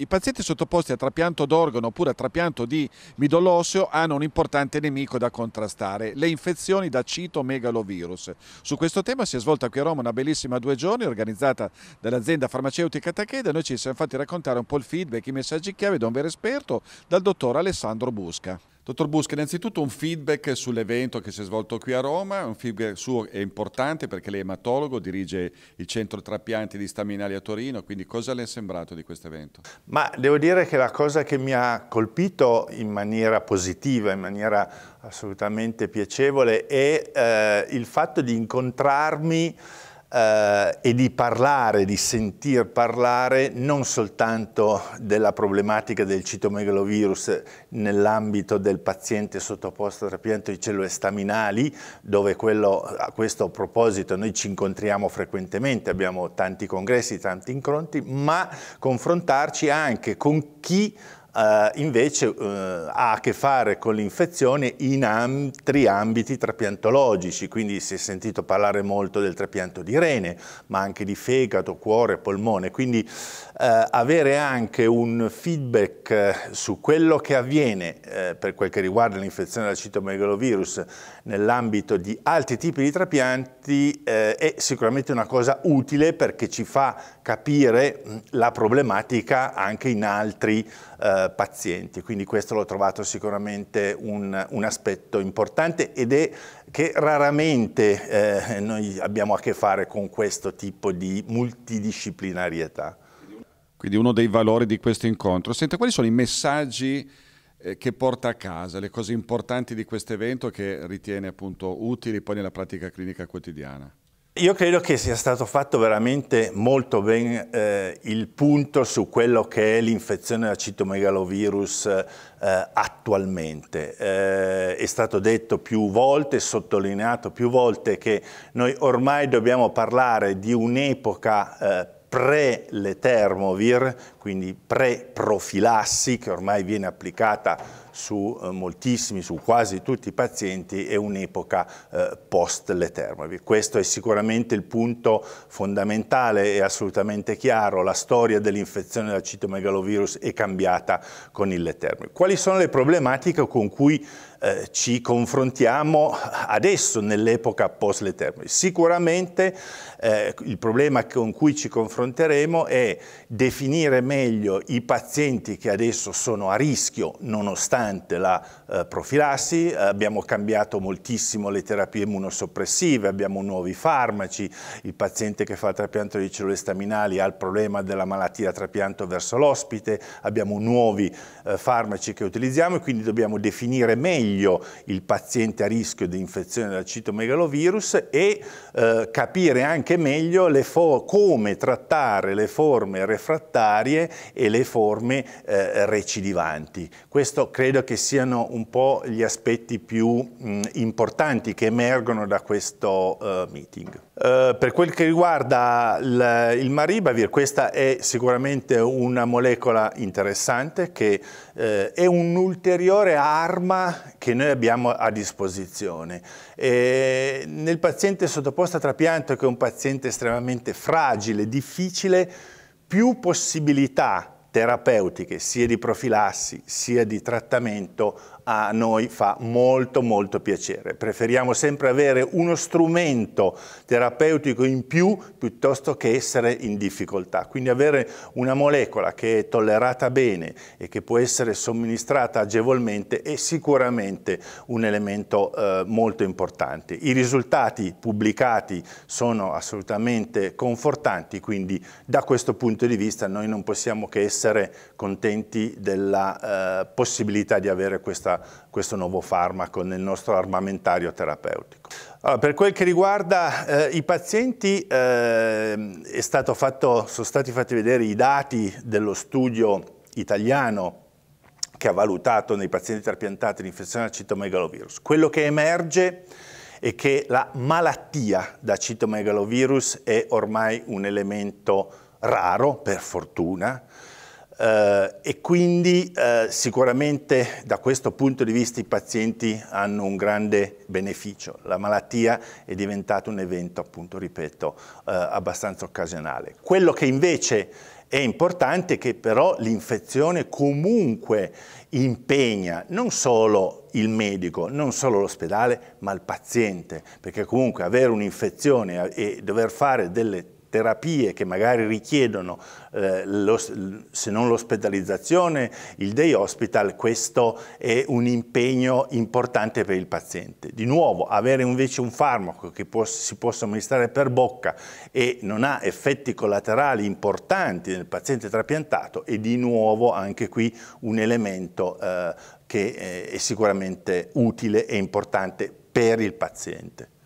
I pazienti sottoposti a trapianto d'organo oppure a trapianto di midollo osseo hanno un importante nemico da contrastare, le infezioni da citomegalovirus. Su questo tema si è svolta qui a Roma una bellissima due giorni organizzata dall'azienda farmaceutica Takeda. Noi ci siamo fatti raccontare un po' il feedback, i messaggi chiave da un vero esperto, dal dottor Alessandro Busca. Dottor Busca, innanzitutto un feedback sull'evento che si è svolto qui a Roma, un feedback suo è importante perché lei è ematologo, dirige il centro trapianti di staminali a Torino, quindi cosa le è sembrato di questo evento? Ma devo dire che la cosa che mi ha colpito in maniera positiva, in maniera assolutamente piacevole, è eh, il fatto di incontrarmi eh, e di parlare, di sentir parlare non soltanto della problematica del citomegalovirus nell'ambito del paziente sottoposto a trapianto di cellule staminali, dove quello, a questo proposito noi ci incontriamo frequentemente, abbiamo tanti congressi, tanti incontri, ma confrontarci anche con chi eh, invece eh, ha a che fare con l'infezione in altri ambiti trapiantologici, quindi si è sentito parlare molto del trapianto di rene, ma anche di fegato, cuore, polmone, quindi eh, avere anche un feedback eh, su quello che avviene per quel che riguarda l'infezione da citomegalovirus nell'ambito di altri tipi di trapianti è sicuramente una cosa utile perché ci fa capire la problematica anche in altri eh, eh, pazienti, quindi questo l'ho trovato sicuramente un, un, aspetto importante ed è che raramente eh, noi abbiamo a che fare con questo tipo di multidisciplinarietà. Quindi uno dei valori di questo incontro. Senta, quali sono i messaggi eh, che porta a casa, le cose importanti di questo evento che ritiene appunto utili poi nella pratica clinica quotidiana? Io credo che sia stato fatto veramente molto ben eh, il punto su quello che è l'infezione da citomegalovirus eh, attualmente. Eh, è stato detto più volte, sottolineato più volte che noi ormai dobbiamo parlare di un'epoca eh, pre-le termovir, quindi pre-profilassi, che ormai viene applicata su eh, moltissimi, su quasi tutti i pazienti è un'epoca eh, post le Questo è sicuramente il punto fondamentale e assolutamente chiaro, la storia dell'infezione da citomegalovirus è cambiata con il letermi. Quali sono le problematiche con cui eh, ci confrontiamo adesso nell'epoca post le Sicuramente eh, il problema con cui ci confronteremo è definire meglio i pazienti che adesso sono a rischio nonostante importante la eh, profilassi, eh, abbiamo cambiato moltissimo le terapie immunosoppressive, abbiamo nuovi farmaci, il paziente che fa trapianto di cellule staminali ha il problema della malattia trapianto verso l'ospite, abbiamo nuovi eh, farmaci che utilizziamo e quindi dobbiamo definire meglio il paziente a rischio di infezione dal citomegalovirus e eh, capire anche meglio come trattare le forme refrattarie e le forme eh, recidivanti. Questo credo credo che siano un po' gli aspetti più mh, mm, importanti che emergono da questo uh, meeting. Uh, per quel che riguarda il Maribavir, questa è sicuramente una molecola interessante che uh, è un'ulteriore arma che noi abbiamo a disposizione. E nel paziente sottoposto a trapianto, che è un paziente estremamente fragile, difficile, più possibilità terapeutiche, sia di profilassi, sia di trattamento a noi fa molto molto piacere. Preferiamo sempre avere uno strumento terapeutico in più piuttosto che essere in difficoltà. Quindi avere una molecola che è tollerata bene e che può essere somministrata agevolmente è sicuramente un elemento eh, molto importante. I risultati pubblicati sono assolutamente confortanti, quindi da questo punto di vista noi non possiamo che essere contenti della eh, possibilità di avere questa questo nuovo farmaco nel nostro armamentario terapeutico. Allora, per quel che riguarda eh, i pazienti, eh, fatto, sono stati fatti vedere i dati dello studio italiano che ha valutato nei pazienti trapiantati l'infezione da citomegalovirus. Quello che emerge è che la malattia da citomegalovirus è ormai un elemento raro, per fortuna, eh, e quindi eh, sicuramente da questo punto di vista i pazienti hanno un grande beneficio. La malattia è diventata un evento, appunto, ripeto, eh, abbastanza occasionale. Quello che invece è importante è che però l'infezione comunque impegna non solo il medico, non solo l'ospedale, ma il paziente, perché comunque avere un'infezione e dover fare delle terapie che magari richiedono, eh, lo, se non l'ospedalizzazione, il day hospital, questo è un impegno importante per il paziente. Di nuovo, avere invece un farmaco che può, si possa amministrare per bocca e non ha effetti collaterali importanti nel paziente trapiantato è di nuovo anche qui un elemento eh, che è sicuramente utile e importante per il paziente.